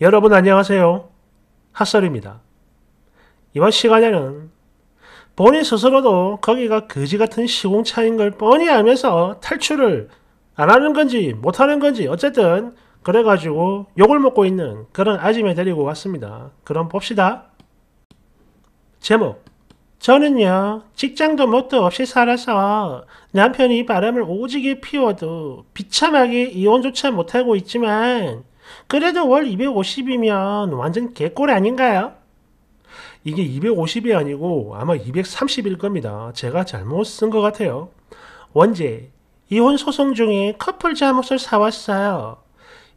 여러분 안녕하세요. 핫설입니다. 이번 시간에는 본인 스스로도 거기가 거지 같은 시공차인 걸 뻔히 알면서 탈출을 안 하는 건지 못 하는 건지 어쨌든 그래가지고 욕을 먹고 있는 그런 아짐에 데리고 왔습니다. 그럼 봅시다. 제목 저는요, 직장도 뭣도 없이 살아서 남편이 바람을 오지게 피워도 비참하게 이혼조차 못하고 있지만 그래도 월 250이면 완전 개꼴 아닌가요? 이게 250이 아니고 아마 230일 겁니다. 제가 잘못 쓴 것 같아요. 원제, 이혼 소송 중에 커플 잠옷을 사왔어요.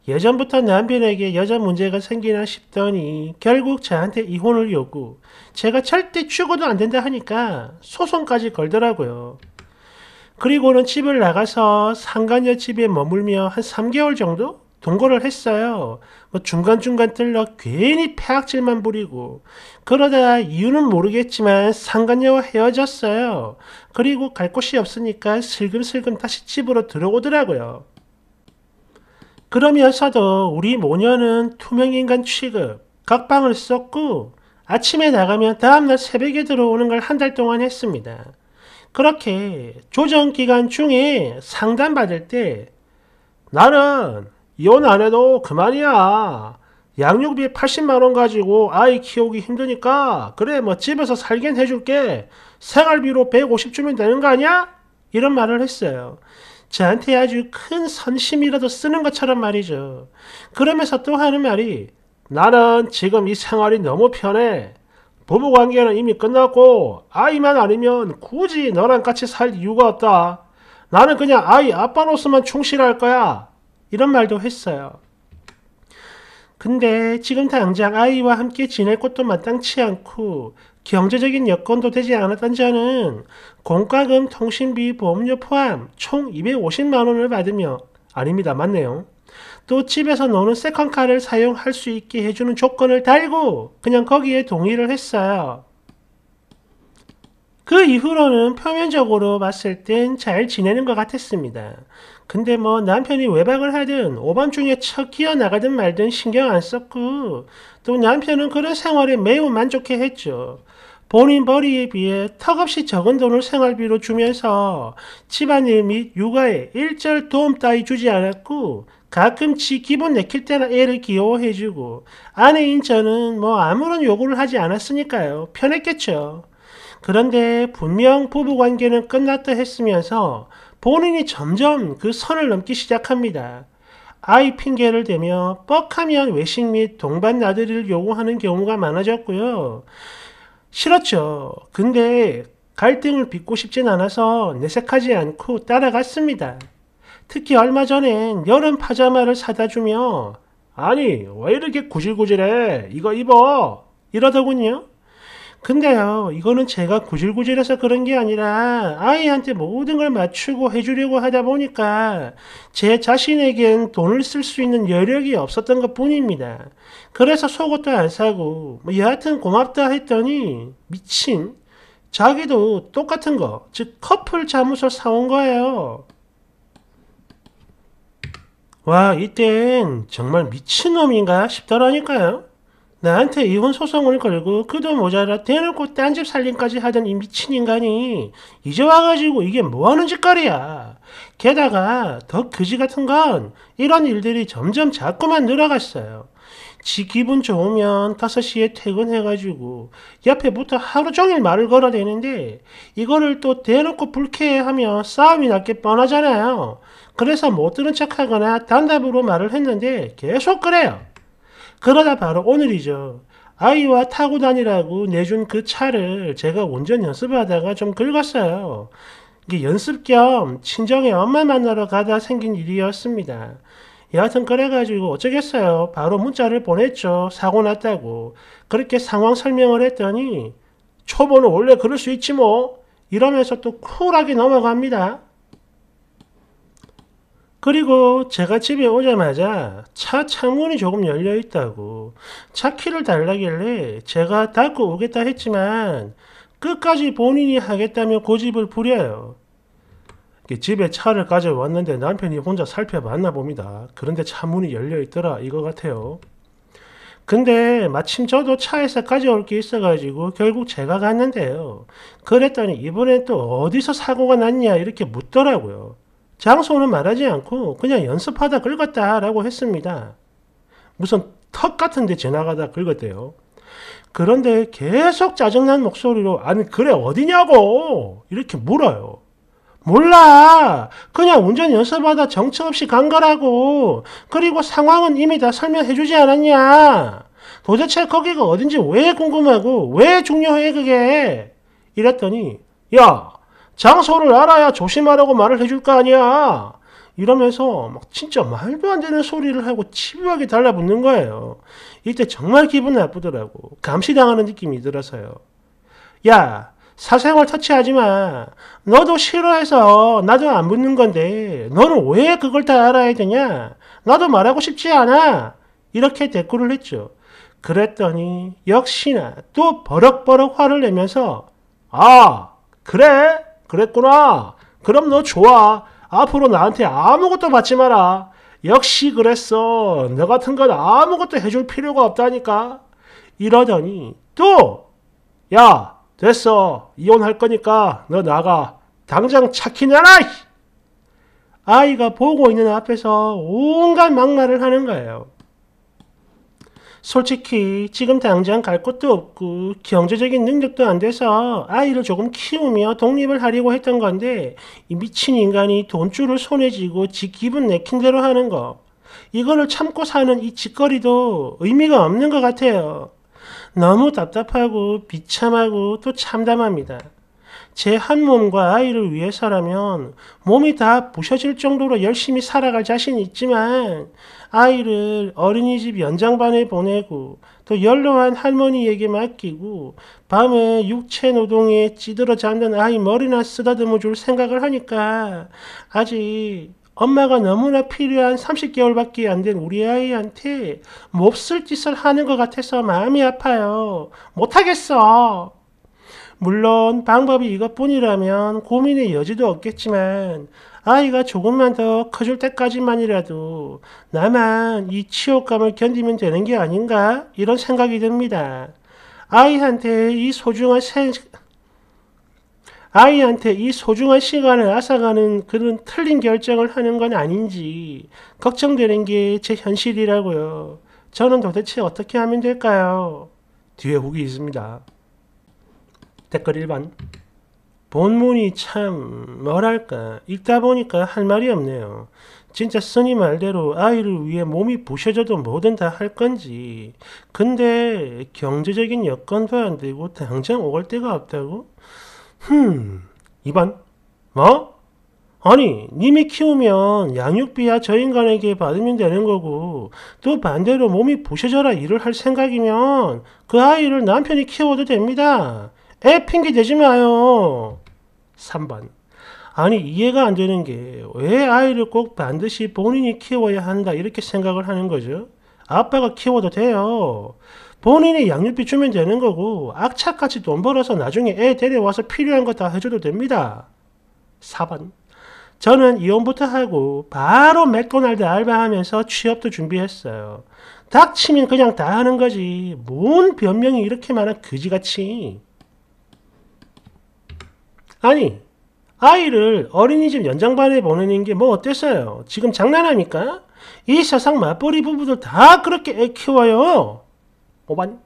예전부터 남편에게 여자 문제가 생기나 싶더니 결국 저한테 이혼을 요구. 제가 절대 죽어도 안 된다 하니까 소송까지 걸더라고요. 그리고는 집을 나가서 상간녀 집에 머물며 한 3개월 정도 동거를 했어요. 뭐 중간중간 들러 괜히 폐악질만 부리고 그러다 이유는 모르겠지만 상관녀와 헤어졌어요. 그리고 갈 곳이 없으니까 슬금슬금 다시 집으로 들어오더라고요. 그러면서도 우리 모녀는 투명인간 취급, 각방을 썼고 아침에 나가면 다음날 새벽에 들어오는 걸 한 달 동안 했습니다. 그렇게 조정 기간 중에 상담받을 때 나는 이혼 안 해도 그만이야. 양육비 80만원 가지고 아이 키우기 힘드니까 그래 뭐 집에서 살긴 해줄게. 생활비로 150 주면 되는 거 아니야? 이런 말을 했어요. 저한테 아주 큰 선심이라도 쓰는 것처럼 말이죠. 그러면서 또 하는 말이 나는 지금 이 생활이 너무 편해. 부부관계는 이미 끝났고 아이만 아니면 굳이 너랑 같이 살 이유가 없다. 나는 그냥 아이 아빠로서만 충실할 거야. 이런 말도 했어요. 근데 지금 당장 아이와 함께 지낼 곳도 마땅치 않고 경제적인 여건도 되지 않았던 저는 공과금, 통신비, 보험료 포함 총 250만 원을 받으며 아닙니다. 맞네요. 또 집에서 노는 세컨카를 사용할 수 있게 해주는 조건을 달고 그냥 거기에 동의를 했어요. 그 이후로는 표면적으로 봤을 땐 잘 지내는 것 같았습니다. 근데 뭐 남편이 외박을 하든 오밤중에 척 기어나가든 말든 신경 안 썼고 또 남편은 그런 생활에 매우 만족해 했죠. 본인 벌이에 비해 턱없이 적은 돈을 생활비로 주면서 집안일 및 육아에 일절 도움 따위 주지 않았고 가끔씩 기분 내킬 때나 애를 귀여워해주고 아내인 저는 뭐 아무런 요구를 하지 않았으니까요. 편했겠죠. 그런데 분명 부부관계는 끝났다 했으면서 본인이 점점 그 선을 넘기 시작합니다. 아이 핑계를 대며 뻑하면 외식 및 동반 나들이를 요구하는 경우가 많아졌고요. 싫었죠. 근데 갈등을 빚고 싶진 않아서 내색하지 않고 따라갔습니다. 특히 얼마 전엔 여름 파자마를 사다 주며 아니 왜 이렇게 구질구질해 이거 입어 이러더군요. 근데요, 이거는 제가 구질구질해서 그런 게 아니라 아이한테 모든 걸 맞추고 해주려고 하다 보니까 제 자신에겐 돈을 쓸 수 있는 여력이 없었던 것 뿐입니다. 그래서 속옷도 안 사고, 뭐 여하튼 고맙다 했더니 미친, 자기도 똑같은 거, 즉 커플 잠옷을 사온 거예요. 와, 이땐 정말 미친놈인가 싶더라니까요. 나한테 이혼 소송을 걸고 그도 모자라 대놓고 딴 집 살림까지 하던 이 미친 인간이 이제 와가지고 이게 뭐하는 짓거리야. 게다가 더 그지 같은 건 이런 일들이 점점 자꾸만 늘어갔어요. 지 기분 좋으면 5시에 퇴근해가지고 옆에부터 하루 종일 말을 걸어대는데 이거를 또 대놓고 불쾌해하면 싸움이 날 게 뻔하잖아요. 그래서 못 들은 척하거나 단답으로 말을 했는데 계속 그래요. 그러다 바로 오늘이죠. 아이와 타고 다니라고 내준 그 차를 제가 운전 연습하다가 좀 긁었어요. 이게 연습 겸친정에 엄마 만나러 가다 생긴 일이었습니다. 여하튼 그래가지고 어쩌겠어요. 바로 문자를 보냈죠. 사고 났다고. 그렇게 상황 설명을 했더니 초보는 원래 그럴 수 있지 뭐. 이러면서 또 쿨하게 넘어갑니다. 그리고 제가 집에 오자마자 차 창문이 조금 열려 있다고 차 키를 달라길래 제가 닫고 오겠다 했지만 끝까지 본인이 하겠다며 고집을 부려요. 집에 차를 가져왔는데 남편이 혼자 살펴봤나 봅니다. 그런데 차 문이 열려 있더라 이거 같아요. 근데 마침 저도 차에서 가져올 게 있어가지고 결국 제가 갔는데요. 그랬더니 이번엔 또 어디서 사고가 났냐 이렇게 묻더라고요. 장소는 말하지 않고 그냥 연습하다 긁었다라고 했습니다. 무슨 턱 같은데 지나가다 긁었대요. 그런데 계속 짜증난 목소리로 아니 그래 어디냐고 이렇게 물어요. 몰라 그냥 운전 연습하다 정처 없이 간 거라고 그리고 상황은 이미 다 설명해 주지 않았냐 도대체 거기가 어딘지 왜 궁금하고 왜 중요해 그게 이랬더니 야 장소를 알아야 조심하라고 말을 해줄 거 아니야. 이러면서 막 진짜 말도 안 되는 소리를 하고 치부하게 달라붙는 거예요. 이때 정말 기분 나쁘더라고. 감시당하는 느낌이 들어서요. 야, 사생활 터치하지 마. 너도 싫어해서 나도 안 붙는 건데 너는 왜 그걸 다 알아야 되냐? 나도 말하고 싶지 않아. 이렇게 대꾸를 했죠. 그랬더니 역시나 또 버럭버럭 화를 내면서 아, 그래? 그랬구나. 그럼 너 좋아. 앞으로 나한테 아무것도 받지 마라. 역시 그랬어. 너 같은 건 아무것도 해줄 필요가 없다니까. 이러더니 또, 야, 됐어. 이혼할 거니까 너 나가. 당장 차키 내라! 아이가 보고 있는 앞에서 온갖 막말을 하는 거예요. 솔직히 지금 당장 갈 곳도 없고 경제적인 능력도 안 돼서 아이를 조금 키우며 독립을 하려고 했던 건데 이 미친 인간이 돈줄을 손에 쥐고 지 기분 내킨 대로 하는 거 이거를 참고 사는 이 짓거리도 의미가 없는 것 같아요. 너무 답답하고 비참하고 또 참담합니다. 제한 몸과 아이를 위해서라면 몸이 다 부셔질 정도로 열심히 살아갈 자신이 있지만 아이를 어린이집 연장반에 보내고 또 연로한 할머니에게 맡기고 밤에 육체 노동에 찌들어 잠든 아이 머리나 쓰다듬어 줄 생각을 하니까 아직 엄마가 너무나 필요한 30개월밖에 안 된 우리 아이한테 몹쓸 짓을 하는 것 같아서 마음이 아파요. 못하겠어. 물론 방법이 이것뿐이라면 고민의 여지도 없겠지만 아이가 조금만 더 커질 때까지만이라도 나만 이 치욕감을 견디면 되는 게 아닌가 이런 생각이 듭니다. 아이한테 이 소중한 생 아이한테 이 소중한 시간을 앗아가는 그런 틀린 결정을 하는 건 아닌지 걱정되는 게 제 현실이라고요. 저는 도대체 어떻게 하면 될까요? 뒤에 후기 있습니다. 댓글 1번 본문이 참 뭐랄까 읽다 보니까 할 말이 없네요. 진짜 스님 말대로 아이를 위해 몸이 부셔져도 뭐든 다 할 건지 근데 경제적인 여건도 안 되고 당장 오갈 데가 없다고? 흠 2번 뭐? 아니 님이 키우면 양육비야 저 인간에게 받으면 되는 거고 또 반대로 몸이 부셔져라 일을 할 생각이면 그 아이를 남편이 키워도 됩니다. 애 핑계 대지 마요. 3번. 아니 이해가 안 되는 게 왜 아이를 꼭 반드시 본인이 키워야 한다 이렇게 생각을 하는 거죠. 아빠가 키워도 돼요. 본인이 양육비 주면 되는 거고 악착같이 돈 벌어서 나중에 애 데려와서 필요한 거 다 해줘도 됩니다. 4번. 저는 이혼부터 하고 바로 맥도날드 알바하면서 취업도 준비했어요. 닥치면 그냥 다 하는 거지. 뭔 변명이 이렇게 많아 그지같이. 아니 아이를 어린이집 연장반에 보내는 게 뭐 어땠어요? 지금 장난합니까? 이 세상 맞벌이 부부들 다 그렇게 애 키워요. 오반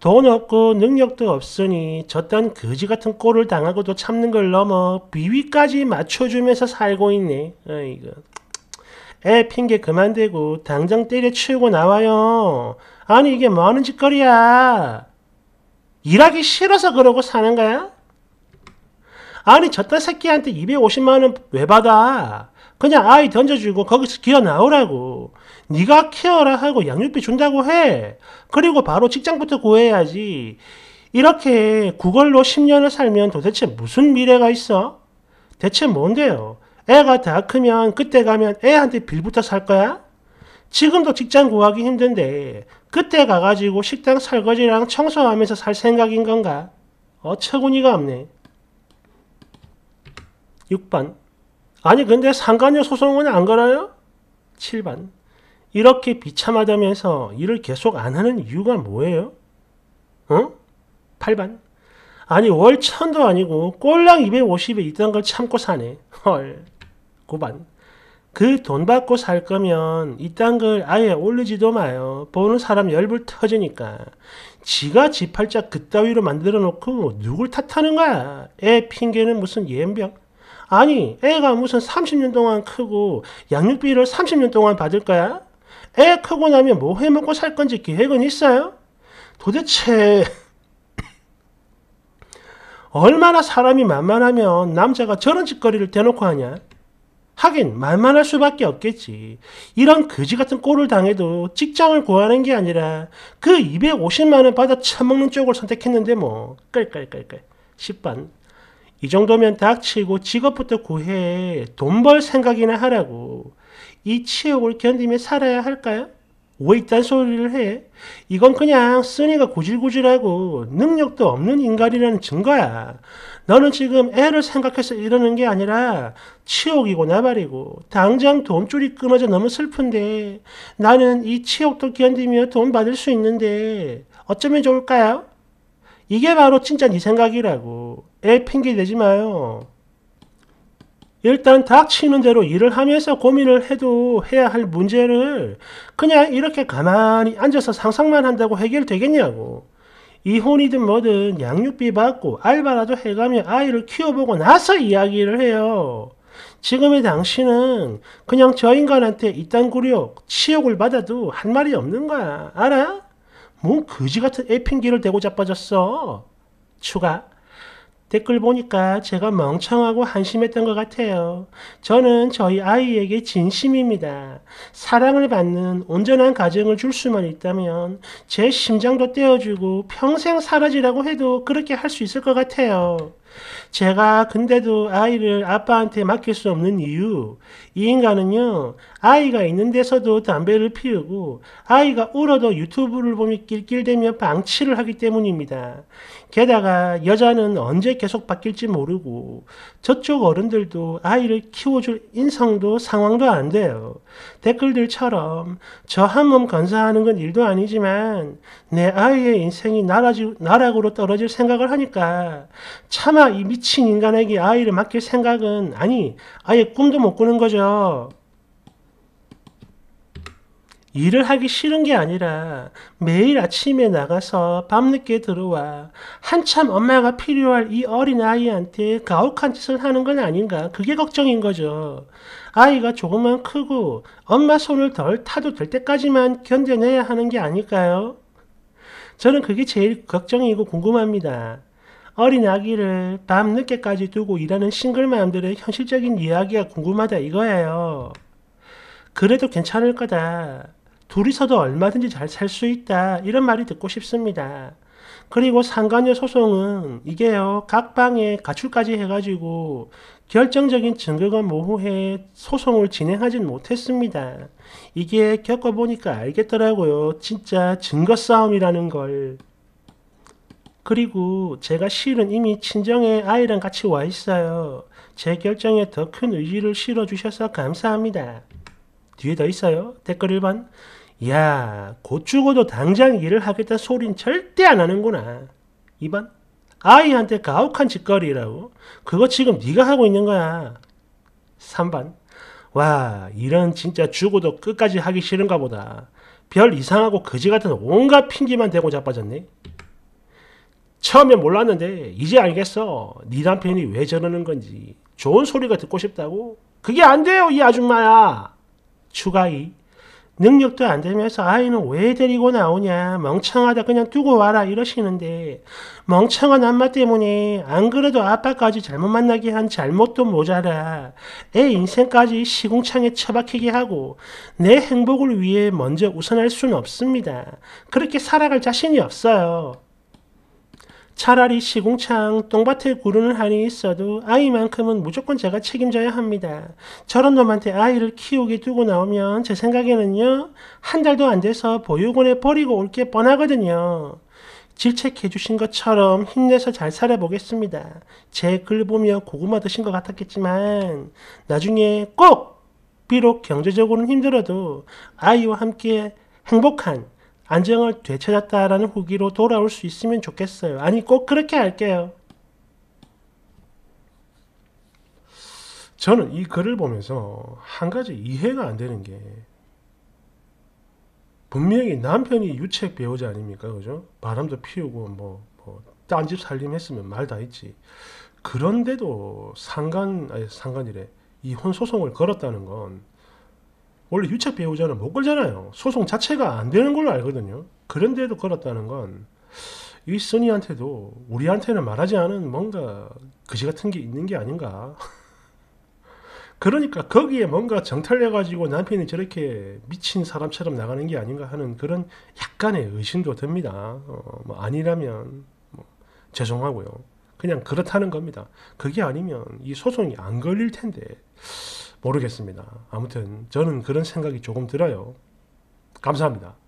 돈 없고 능력도 없으니 저딴 거지 같은 꼴을 당하고도 참는 걸 넘어 비위까지 맞춰주면서 살고 있네. 아이고. 애 핑계 그만대고 당장 때려치우고 나와요. 아니 이게 뭐하는 짓거리야. 일하기 싫어서 그러고 사는 거야? 아니 저딴 새끼한테 250만원 왜 받아? 그냥 아이 던져주고 거기서 기어 나오라고. 네가 키워라 하고 양육비 준다고 해. 그리고 바로 직장부터 구해야지. 이렇게 구걸로 10년을 살면 도대체 무슨 미래가 있어? 대체 뭔데요? 애가 다 크면 그때 가면 애한테 빌부터 살 거야? 지금도 직장 구하기 힘든데 그때 가가지고 식당 설거지랑 청소하면서 살 생각인 건가? 어처구니가 없네. 6번 아니 근데 상관녀 소송은 안 걸어요? 7번 이렇게 비참하다면서 일을 계속 안 하는 이유가 뭐예요? 응? 8번 아니 월 천도 아니고 꼴랑 250에 있던 걸 참고 사네 헐 9번 그 돈 받고 살 거면 이딴 걸 아예 올리지도 마요 보는 사람 열불 터지니까 지가 지팔자 그따위로 만들어 놓고 누굴 탓하는 거야 애 핑계는 무슨 예병 아니 애가 무슨 30년 동안 크고 양육비를 30년 동안 받을 거야? 애 크고 나면 뭐 해먹고 살 건지 계획은 있어요? 도대체 얼마나 사람이 만만하면 남자가 저런 짓거리를 대놓고 하냐? 하긴 만만할 수밖에 없겠지. 이런 거지 같은 꼴을 당해도 직장을 구하는 게 아니라 그 250만 원 받아 처먹는 쪽을 선택했는데 뭐. 끌끌끌끌. 10번. 이 정도면 닥치고 직업부터 구해 돈 벌 생각이나 하라고 이 치욕을 견디며 살아야 할까요? 왜 이딴 소리를 해? 이건 그냥 쓰니가 고질고질하고 능력도 없는 인간이라는 증거야. 너는 지금 애를 생각해서 이러는 게 아니라 치욕이고 나발이고 당장 돈줄이 끊어져 너무 슬픈데 나는 이 치욕도 견디며 돈 받을 수 있는데 어쩌면 좋을까요? 이게 바로 진짜 네 생각이라고. 애 핑계 대지 마요. 일단 닥치는 대로 일을 하면서 고민을 해도 해야 할 문제를 그냥 이렇게 가만히 앉아서 상상만 한다고 해결되겠냐고. 이혼이든 뭐든 양육비 받고 알바라도 해가며 아이를 키워보고 나서 이야기를 해요. 지금의 당신은 그냥 저 인간한테 이딴 구력, 치욕을 받아도 한 말이 없는 거야. 알아? 뭔 거지 같은 애핑기를 대고 자빠졌어. 추가. 댓글 보니까 제가 멍청하고 한심했던 것 같아요. 저는 저희 아이에게 진심입니다. 사랑을 받는 온전한 가정을 줄 수만 있다면 제 심장도 떼어주고 평생 사라지라고 해도 그렇게 할 수 있을 것 같아요. 제가 근데도 아이를 아빠한테 맡길 수 없는 이유, 이 인간은요, 아이가 있는 데서도 담배를 피우고, 아이가 울어도 유튜브를 보며 낄낄대며 방치를 하기 때문입니다. 게다가 여자는 언제 계속 바뀔지 모르고, 저쪽 어른들도 아이를 키워줄 인성도 상황도 안 돼요. 댓글들처럼, 저한몸 건사하는 건 일도 아니지만, 내 아이의 인생이 나락으로 떨어질 생각을 하니까, 참아 내가 이 미친 인간에게 아이를 맡길 생각은 아니 아예 꿈도 못 꾸는 거죠. 일을 하기 싫은 게 아니라 매일 아침에 나가서 밤늦게 들어와 한참 엄마가 필요할 이 어린아이한테 가혹한 짓을 하는 건 아닌가 그게 걱정인 거죠. 아이가 조금만 크고 엄마 손을 덜 타도 될 때까지만 견뎌내야 하는 게 아닐까요? 저는 그게 제일 걱정이고 궁금합니다. 어린 아기를 밤 늦게까지 두고 일하는 싱글맘들의 현실적인 이야기가 궁금하다 이거예요. 그래도 괜찮을 거다. 둘이서도 얼마든지 잘 살 수 있다. 이런 말이 듣고 싶습니다. 그리고 상관녀 소송은 이게요, 각 방에 가출까지 해가지고 결정적인 증거가 모호해 소송을 진행하진 못했습니다. 이게 겪어보니까 알겠더라고요. 진짜 증거 싸움이라는 걸. 그리고 제가 실은 이미 친정에 아이랑 같이 와 있어요. 제 결정에 더 큰 의지를 실어주셔서 감사합니다. 뒤에 더 있어요. 댓글 1번. 야, 곧 죽어도 당장 일을 하겠다 소린 절대 안 하는구나. 2번. 아이한테 가혹한 짓거리라고. 그거 지금 네가 하고 있는 거야. 3번. 와, 이런 진짜 죽어도 끝까지 하기 싫은가 보다. 별 이상하고 거지 같은 온갖 핑계만 대고 자빠졌네. 처음에 몰랐는데 이제 알겠어. 네 남편이 왜 저러는 건지 좋은 소리가 듣고 싶다고? 그게 안 돼요 이 아줌마야. 추가이 능력도 안 되면서 아이는 왜 데리고 나오냐 멍청하다 그냥 두고 와라 이러시는데 멍청한 엄마 때문에 안 그래도 아빠까지 잘못 만나게 한 잘못도 모자라 애 인생까지 시궁창에 처박히게 하고 내 행복을 위해 먼저 우선할 수는 없습니다. 그렇게 살아갈 자신이 없어요. 차라리 시궁창 똥밭에 구르는 한이 있어도 아이만큼은 무조건 제가 책임져야 합니다. 저런 놈한테 아이를 키우게 두고 나오면 제 생각에는요. 한 달도 안 돼서 보육원에 버리고 올 게 뻔하거든요. 질책해 주신 것처럼 힘내서 잘 살아보겠습니다. 제 글 보며 고구마 드신 것 같았겠지만 나중에 꼭 비록 경제적으로는 힘들어도 아이와 함께 행복한 안정을 되찾았다라는 후기로 돌아올 수 있으면 좋겠어요. 아니 꼭 그렇게 할게요. 저는 이 글을 보면서 한 가지 이해가 안 되는 게 분명히 남편이 유책 배우자 아닙니까? 그죠? 바람도 피우고 뭐, 뭐딴집 살림했으면 말다 했지. 그런데도 상간 아니 상간이래 이혼 소송을 걸었다는 건 원래 유착 배우자는 못 걸잖아요. 소송 자체가 안 되는 걸로 알거든요. 그런데도 걸었다는 건이 선이한테도 우리한테는 말하지 않은 뭔가 그지 같은 게 있는 게 아닌가. 그러니까 거기에 뭔가 정탈해가지고 남편이 저렇게 미친 사람처럼 나가는 게 아닌가 하는 그런 약간의 의심도 듭니다. 어, 뭐 아니라면 뭐 죄송하고요. 그냥 그렇다는 겁니다. 그게 아니면 이 소송이 안 걸릴 텐데 모르겠습니다. 아무튼 저는 그런 생각이 조금 들어요. 감사합니다.